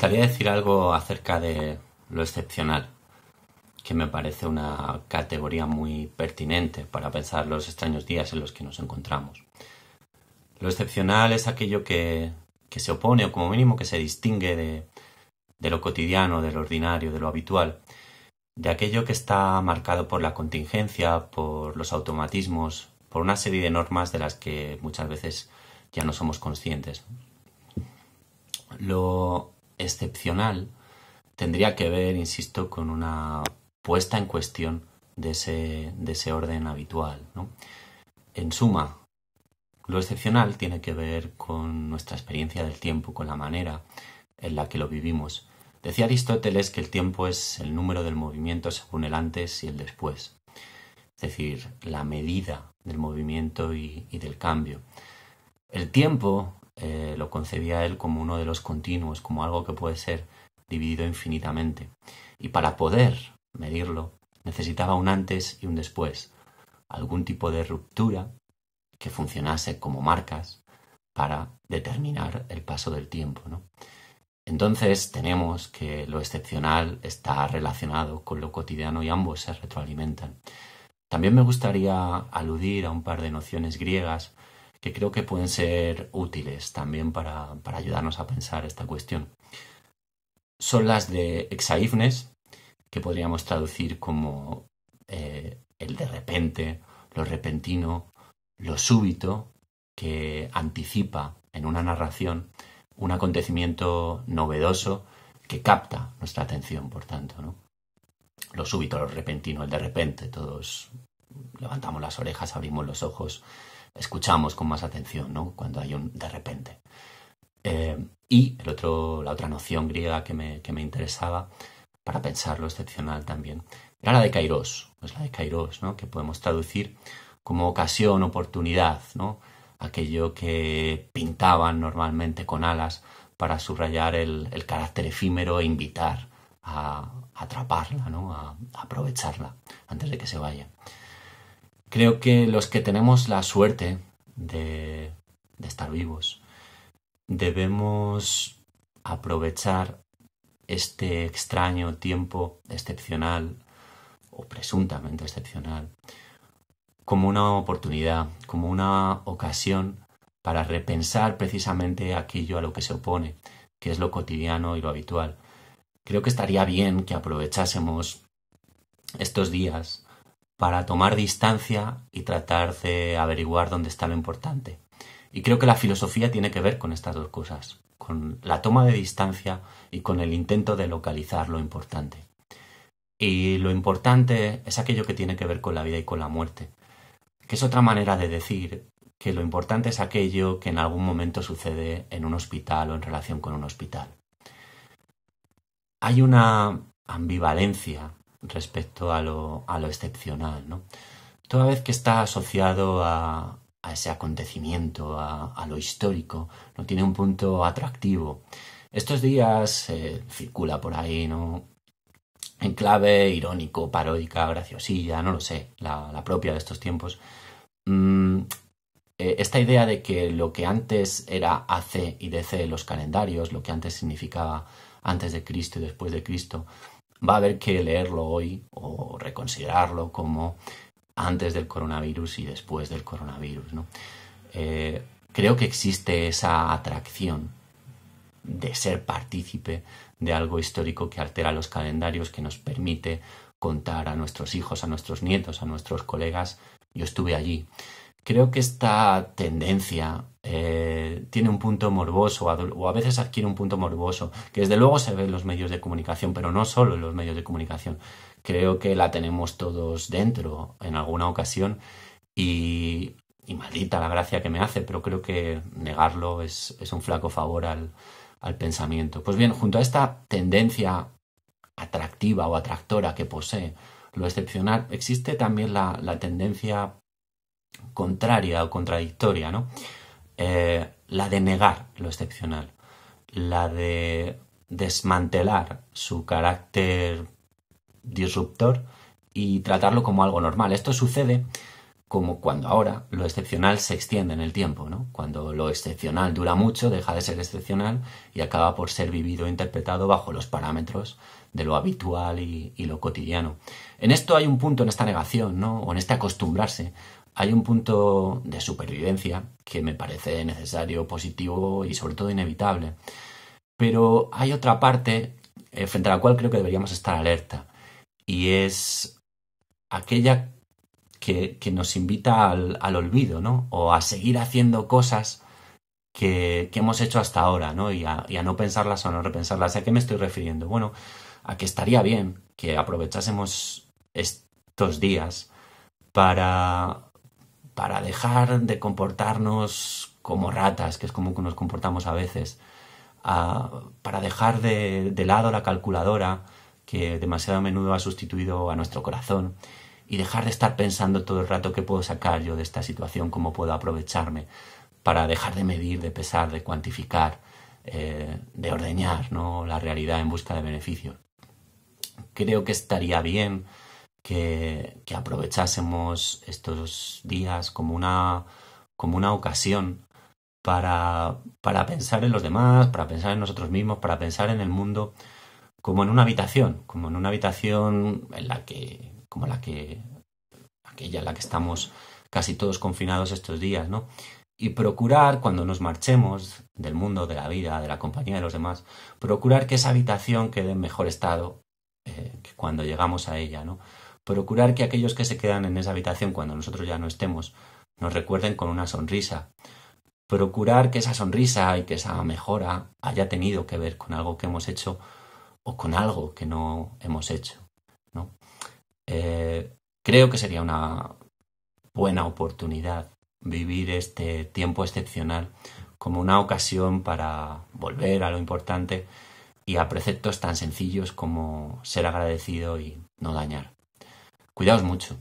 gustaría decir algo acerca de lo excepcional, que me parece una categoría muy pertinente para pensar los extraños días en los que nos encontramos. Lo excepcional es aquello que, se opone o como mínimo que se distingue de, de lo cotidiano, de lo ordinario, de lo habitual, de aquello que está marcado por la contingencia, por los automatismos, por una serie de normas de las que muchas veces ya no somos conscientes. Lo excepcional tendría que ver, insisto, con una puesta en cuestión de ese, orden habitual. En suma, lo excepcional tiene que ver con nuestra experiencia del tiempo, con la manera en la que lo vivimos. Decía Aristóteles que el tiempo es el número del movimiento según el antes y el después, es decir, la medida del movimiento y, y del cambio. El tiempo eh, lo concebía él como uno de los continuos, como algo que puede ser dividido infinitamente. Y para poder medirlo, necesitaba un antes y un después, algún tipo de ruptura que funcionase como marcas para determinar el paso del tiempo. Entonces tenemos que lo excepcional está relacionado con lo cotidiano y ambos se retroalimentan. También me gustaría aludir a un par de nociones griegas que creo que pueden ser útiles también para, para ayudarnos a pensar esta cuestión. Son las de Exaifnes, que podríamos traducir como eh, el de repente, lo repentino, lo súbito, que anticipa en una narración un acontecimiento novedoso que capta nuestra atención, por tanto, ¿no? Lo súbito, lo repentino, el de repente, todos levantamos las orejas, abrimos los ojos escuchamos con más atención, ¿no? Cuando hay un de repente. Eh, y el otro, la otra noción griega que me, que me interesaba para pensar lo excepcional también era la de kairos, pues la de kairos, ¿no? Que podemos traducir como ocasión, oportunidad, ¿no? Aquello que pintaban normalmente con alas para subrayar el, carácter efímero e invitar a, atraparla, ¿no? a aprovecharla antes de que se vaya. Creo que los que tenemos la suerte de, estar vivos debemos aprovechar este extraño tiempo excepcional, o presuntamente excepcional, como una oportunidad, como una ocasión para repensar precisamente aquello a lo que se opone, que es lo cotidiano y lo habitual. Creo que estaría bien que aprovechásemos estos días para tomar distancia y tratar de averiguar dónde está lo importante. Y creo que la filosofía tiene que ver con estas dos cosas, con la toma de distancia y con el intento de localizar lo importante. Y lo importante es aquello que tiene que ver con la vida y con la muerte, que es otra manera de decir que lo importante es aquello que en algún momento sucede en un hospital o en relación con un hospital. Hay una ambivalencia respecto a lo, a lo excepcional, ¿no? Toda vez que está asociado a, a ese acontecimiento, a, a, lo histórico, ¿no? Tiene un punto atractivo. Estos días eh, circula por ahí, ¿no? En clave irónico, paródica, graciosilla, no lo sé, la, propia de estos tiempos. Mm, eh, esta idea de que lo que antes era AC y DC los calendarios, lo que antes significaba antes de Cristo y después de Cristo, va a haber que leerlo hoy o reconsiderarlo como antes del coronavirus y después del coronavirus. ¿no? Eh, creo que existe esa atracción de ser partícipe de algo histórico que altera los calendarios, que nos permite contar a nuestros hijos, a nuestros nietos, a nuestros colegas, yo estuve allí. Creo que esta tendencia eh, tiene un punto morboso o a veces adquiere un punto morboso, que desde luego se ve en los medios de comunicación, pero no solo en los medios de comunicación. Creo que la tenemos todos dentro en alguna ocasión y, maldita la gracia que me hace, pero creo que negarlo es, un flaco favor al, pensamiento. Pues bien, junto a esta tendencia atractiva o atractora que posee lo excepcional, existe también la tendencia contraria o contradictoria, ¿no? Eh, la de negar lo excepcional, la de desmantelar su carácter disruptor y tratarlo como algo normal. Esto sucede como cuando ahora lo excepcional se extiende en el tiempo, ¿no? Cuando lo excepcional dura mucho, deja de ser excepcional y acaba por ser vivido e interpretado bajo los parámetros de lo habitual y, lo cotidiano. En esto hay un punto, en esta negación, ¿no? O en este acostumbrarse hay un punto de supervivencia que me parece necesario, positivo y sobre todo inevitable. Pero hay otra parte eh, frente a la cual creo que deberíamos estar alerta y es aquella que, nos invita al, olvido, ¿no? O a seguir haciendo cosas que, hemos hecho hasta ahora, ¿no? Y y a no pensarlas o no repensarlas. ¿A qué me estoy refiriendo? Bueno, a que estaría bien que aprovechásemos estos días para para dejar de comportarnos como ratas, que es como que nos comportamos a veces, para dejar de, lado la calculadora, que demasiado a menudo ha sustituido a nuestro corazón, y dejar de estar pensando todo el rato qué puedo sacar yo de esta situación, cómo puedo aprovecharme, para dejar de medir, de pesar, de cuantificar, eh, de ordeñar ¿no? la realidad en busca de beneficios. Creo que estaría bien que, aprovechásemos estos días como una, como una ocasión para, para pensar en los demás, para pensar en nosotros mismos, para pensar en el mundo como en una habitación, como en una habitación en la que, como la que, aquella en la que estamos casi todos confinados estos días, ¿no? Y procurar, cuando nos marchemos del mundo, de la vida, de la compañía de los demás, procurar que esa habitación quede en mejor estado eh, que cuando llegamos a ella, ¿no? procurar que aquellos que se quedan en esa habitación cuando nosotros ya no estemos nos recuerden con una sonrisa, procurar que esa sonrisa y que esa mejora haya tenido que ver con algo que hemos hecho o con algo que no hemos hecho. ¿no? Eh, creo que sería una buena oportunidad vivir este tiempo excepcional como una ocasión para volver a lo importante y a preceptos tan sencillos como ser agradecido y no dañar. Cuidaos mucho.